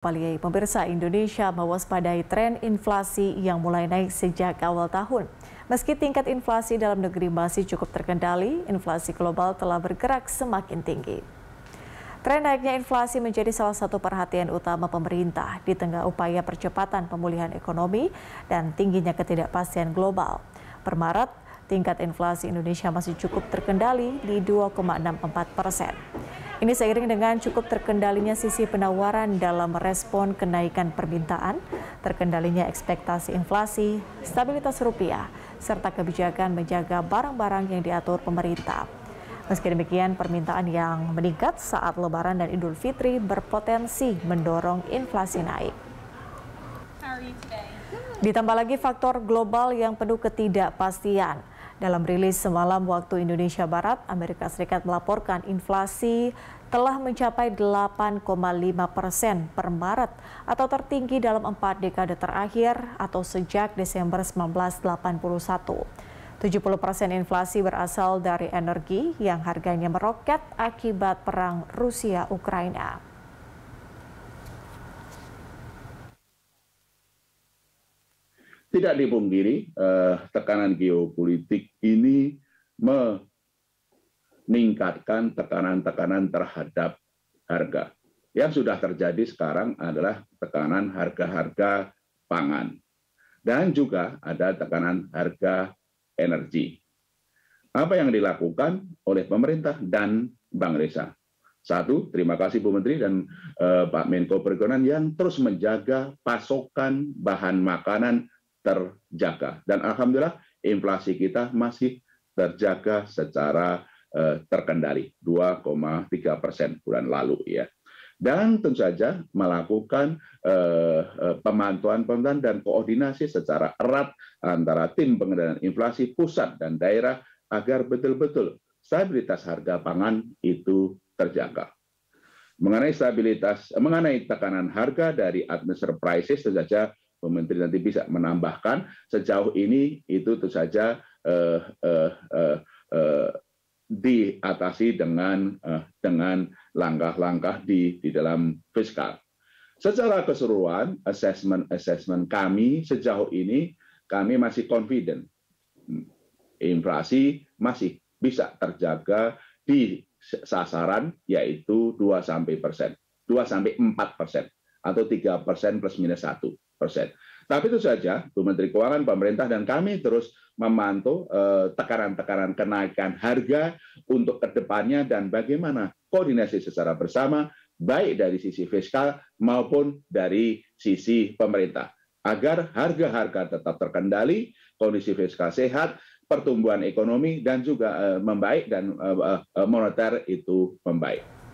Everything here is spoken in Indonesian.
Paliai pemirsa Indonesia mewaspadai tren inflasi yang mulai naik sejak awal tahun. Meski tingkat inflasi dalam negeri masih cukup terkendali, inflasi global telah bergerak semakin tinggi. Tren naiknya inflasi menjadi salah satu perhatian utama pemerintah di tengah upaya percepatan pemulihan ekonomi dan tingginya ketidakpastian global. Per Maret, tingkat inflasi Indonesia masih cukup terkendali di 2,64 persen. Ini seiring dengan cukup terkendalinya sisi penawaran dalam respon kenaikan permintaan, terkendalinya ekspektasi inflasi, stabilitas rupiah, serta kebijakan menjaga barang-barang yang diatur pemerintah. Meski demikian, permintaan yang meningkat saat Lebaran dan Idul Fitri berpotensi mendorong inflasi naik. Ditambah lagi faktor global yang penuh ketidakpastian. Dalam rilis semalam waktu Indonesia Barat, Amerika Serikat melaporkan inflasi telah mencapai 8,5 persen per Maret atau tertinggi dalam empat dekade terakhir atau sejak Desember 1981. 70 persen inflasi berasal dari energi yang harganya meroket akibat perang Rusia-Ukraina. tidak dipungkiri eh, tekanan geopolitik ini meningkatkan tekanan-tekanan terhadap harga. Yang sudah terjadi sekarang adalah tekanan harga-harga pangan dan juga ada tekanan harga energi. Apa yang dilakukan oleh pemerintah dan Bank Indonesia? Satu, terima kasih Bu Menteri dan uh, Pak Menko Perekonomian yang terus menjaga pasokan bahan makanan terjaga dan alhamdulillah inflasi kita masih terjaga secara eh, terkendali 2,3 persen bulan lalu ya dan tentu saja melakukan eh, eh, pemantauan pemantauan dan koordinasi secara erat antara tim pengendalian inflasi pusat dan daerah agar betul-betul stabilitas harga pangan itu terjaga mengenai stabilitas mengenai tekanan harga dari administer prices tentu saja Menteri nanti bisa menambahkan sejauh ini itu tentu saja eh, eh, eh, eh, diatasi dengan eh, dengan langkah-langkah di di dalam fiskal. Secara keseluruhan assessment assessment kami sejauh ini kami masih confident inflasi masih bisa terjaga di sasaran yaitu 2 sampai persen, 2 sampai 4 persen atau 3 persen plus minus 1. Tapi itu saja, Bu Menteri Keuangan, pemerintah, dan kami terus memantau eh, tekanan-tekanan kenaikan harga untuk kedepannya dan bagaimana koordinasi secara bersama, baik dari sisi fiskal maupun dari sisi pemerintah. Agar harga-harga tetap terkendali, kondisi fiskal sehat, pertumbuhan ekonomi, dan juga eh, membaik, dan eh, moneter itu membaik.